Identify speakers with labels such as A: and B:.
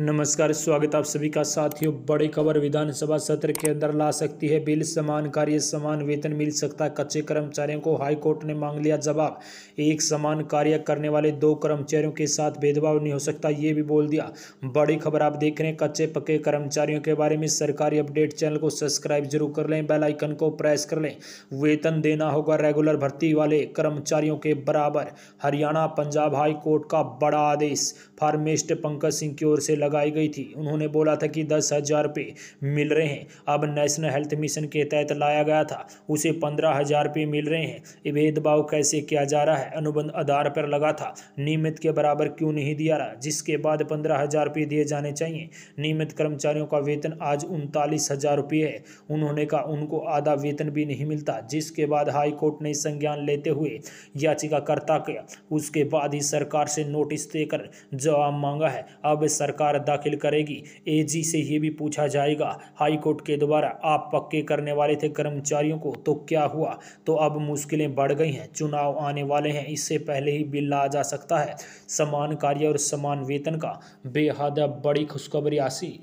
A: नमस्कार स्वागत आप सभी का साथियों बड़ी खबर विधानसभा सत्र के अंदर ला सकती है बिल समान कार्य समान वेतन मिल सकता है कच्चे कर्मचारियों को हाईकोर्ट ने मांग लिया जवाब एक समान कार्य करने वाले दो कर्मचारियों के साथ भेदभाव नहीं हो सकता ये भी बोल दिया बड़ी खबर आप देख रहे हैं कच्चे पक्के कर्मचारियों के बारे में सरकारी अपडेट चैनल को सब्सक्राइब जरूर कर लें बेलाइकन को प्रेस कर लें वेतन देना होगा रेगुलर भर्ती वाले कर्मचारियों के बराबर हरियाणा पंजाब हाईकोर्ट का बड़ा आदेश फार्मिस्ट पंकज सिंह की ओर से लगाई गई थी उन्होंने बोला था कि दस हज़ार रुपये मिल रहे हैं अब नेशनल हेल्थ मिशन के तहत लाया गया था उसे पंद्रह हज़ार रुपये मिल रहे हैं भेदभाव कैसे किया जा रहा है अनुबंध आधार पर लगा था नियमित के बराबर क्यों नहीं दिया रहा जिसके बाद पंद्रह हज़ार रुपये दिए जाने चाहिए नियमित कर्मचारियों का वेतन आज उनतालीस हज़ार रुपये है उन्होंने कहा उनको आधा वेतन भी नहीं मिलता जिसके बाद हाईकोर्ट ने संज्ञान लेते हुए याचिकाकर्ता किया उसके बाद ही सरकार से नोटिस देकर जवाब मांगा है अब सरकार सरकार दाखिल करेगी एजी से ये भी पूछा जाएगा हाईकोर्ट के द्वारा आप पक्के करने वाले थे कर्मचारियों को तो क्या हुआ तो अब मुश्किलें बढ़ गई हैं चुनाव आने वाले हैं इससे पहले ही बिल ला जा सकता है समान कार्य और समान वेतन का बेहद बड़ी खुशखबरी आसी